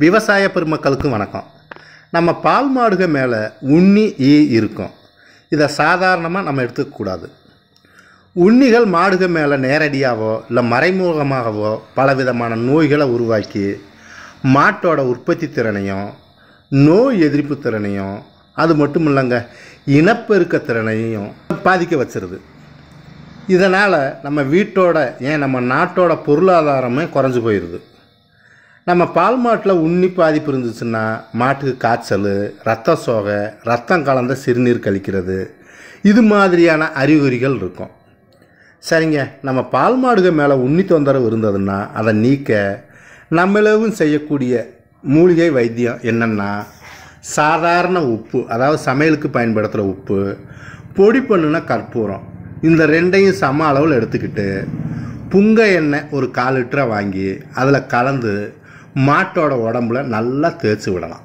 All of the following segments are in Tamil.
விவசாய பெருமக்களுக்கும் வணக்கம் நம்ம பால் மாடுக மேலே உண்ணி ஈ இருக்கும் இதை சாதாரணமாக நம்ம எடுத்துக்கக்கூடாது உண்ணிகள் மாடுக மேலே நேரடியாகவோ இல்லை மறைமுகமாகவோ பலவிதமான நோய்களை உருவாக்கி மாட்டோட உற்பத்தி திறனையும் நோய் எதிர்ப்பு திறனையும் அது மட்டும் இல்லைங்க இனப்பெருக்க திறனையும் பாதிக்க வச்சிருது இதனால் நம்ம வீட்டோட ஏன் நம்ம நாட்டோட பொருளாதாரமே குறைஞ்சி போயிடுது நம்ம பால் மாட்டில் உண்ணி பாதிப்பு இருந்துச்சுன்னா மாட்டுக்கு காய்ச்சல் ரத்த சோகை ரத்தம் கலந்த சிறுநீர் கழிக்கிறது இது மாதிரியான அறிகுறிகள் இருக்கும் சரிங்க நம்ம பால் மாடுகள் மேலே உண்ணி தொந்தரவு இருந்ததுன்னா அதை நீக்க நம்மளவும் செய்யக்கூடிய மூலிகை வைத்தியம் என்னென்னா சாதாரண உப்பு அதாவது சமையலுக்கு பயன்படுத்துகிற உப்பு பொடி பண்ணுனா கற்பூரம் இந்த ரெண்டையும் சம அளவில் எடுத்துக்கிட்டு புங்க எண்ணெய் ஒரு கால் லிட்டரை வாங்கி அதில் கலந்து மாட்டோட உடம்புல நல்லா தேய்ச்சி விடலாம்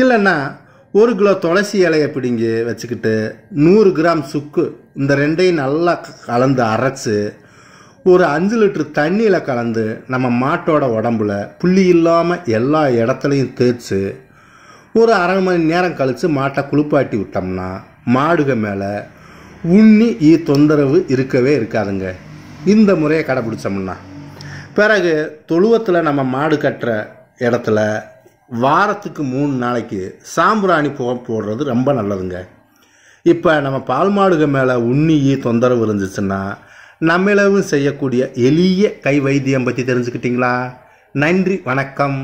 இல்லைன்னா ஒரு கிலோ துளசி இலையை பிடிங்கி வச்சுக்கிட்டு நூறு கிராம் சுக்கு இந்த ரெண்டையும் நல்லா கலந்து அரைச்சி ஒரு அஞ்சு லிட்டரு தண்ணியில் கலந்து நம்ம மாட்டோட உடம்புல புள்ளி இல்லாமல் எல்லா இடத்துலையும் தேய்ச்சி ஒரு அரை மணி நேரம் கழித்து மாட்டை குளிப்பாட்டி விட்டோம்னா மாடுக மேலே உண்ணி ஈ தொந்தரவு இருக்கவே இருக்காதுங்க இந்த முறையை கடைபிடிச்சோம்னா பிறகு தொழுவத்தில் நம்ம மாடு கட்டுற இடத்துல வாரத்துக்கு மூணு நாளைக்கு சாம்பிராணி புகை போடுறது ரொம்ப நல்லதுங்க இப்போ நம்ம பால் மாடுகள் மேலே உண்ணி தொந்தரவு இருந்துச்சுன்னா நம்மளவும் செய்யக்கூடிய எளிய கை வைத்தியம் பற்றி தெரிஞ்சுக்கிட்டிங்களா நன்றி வணக்கம்